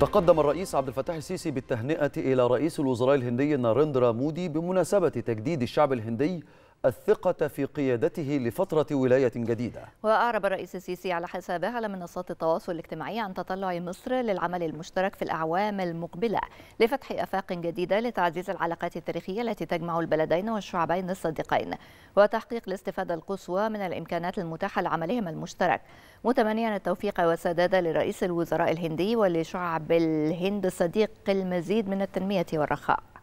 تقدم الرئيس عبد الفتاح السيسي بالتهنئة إلى رئيس الوزراء الهندي ناريندرا مودي بمناسبة تجديد الشعب الهندي الثقة في قيادته لفترة ولاية جديدة وأعرب الرئيس السيسي على حسابه على منصات التواصل الاجتماعي عن تطلع مصر للعمل المشترك في الأعوام المقبلة لفتح آفاق جديدة لتعزيز العلاقات التاريخية التي تجمع البلدين والشعبين الصديقين وتحقيق الاستفادة القصوى من الإمكانات المتاحة لعملهم المشترك متمنيا التوفيق والسداد لرئيس الوزراء الهندي ولشعب الهند الصديق المزيد من التنمية والرخاء